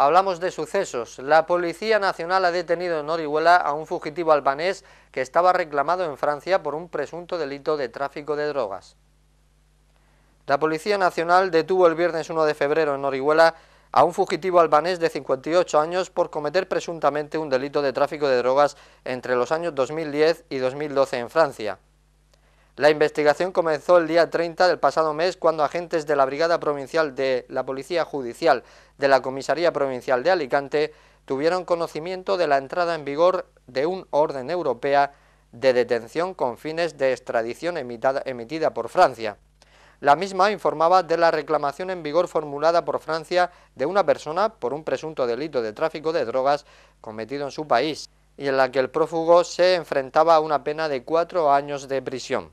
Hablamos de sucesos. La Policía Nacional ha detenido en Orihuela a un fugitivo albanés que estaba reclamado en Francia por un presunto delito de tráfico de drogas. La Policía Nacional detuvo el viernes 1 de febrero en Orihuela a un fugitivo albanés de 58 años por cometer presuntamente un delito de tráfico de drogas entre los años 2010 y 2012 en Francia. La investigación comenzó el día 30 del pasado mes cuando agentes de la Brigada Provincial de la Policía Judicial de la Comisaría Provincial de Alicante tuvieron conocimiento de la entrada en vigor de un orden europea de detención con fines de extradición emitida, emitida por Francia. La misma informaba de la reclamación en vigor formulada por Francia de una persona por un presunto delito de tráfico de drogas cometido en su país y en la que el prófugo se enfrentaba a una pena de cuatro años de prisión.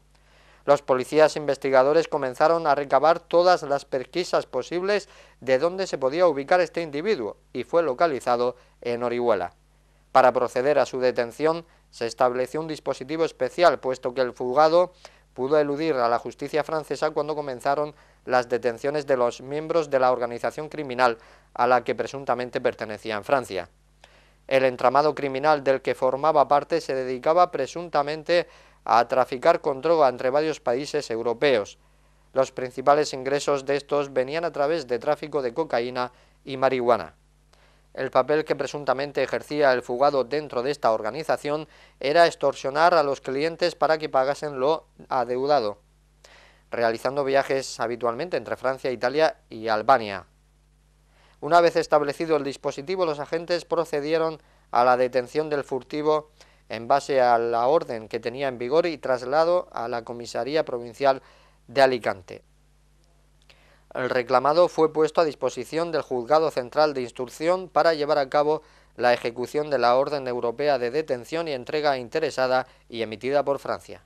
Los policías investigadores comenzaron a recabar todas las pesquisas posibles de dónde se podía ubicar este individuo y fue localizado en Orihuela. Para proceder a su detención se estableció un dispositivo especial, puesto que el fugado pudo eludir a la justicia francesa cuando comenzaron las detenciones de los miembros de la organización criminal a la que presuntamente pertenecía en Francia. El entramado criminal del que formaba parte se dedicaba presuntamente a traficar con droga entre varios países europeos. Los principales ingresos de estos venían a través de tráfico de cocaína y marihuana. El papel que presuntamente ejercía el fugado dentro de esta organización era extorsionar a los clientes para que pagasen lo adeudado, realizando viajes habitualmente entre Francia, Italia y Albania. Una vez establecido el dispositivo, los agentes procedieron a la detención del furtivo en base a la orden que tenía en vigor y traslado a la Comisaría Provincial de Alicante. El reclamado fue puesto a disposición del Juzgado Central de Instrucción para llevar a cabo la ejecución de la Orden Europea de Detención y Entrega Interesada y emitida por Francia.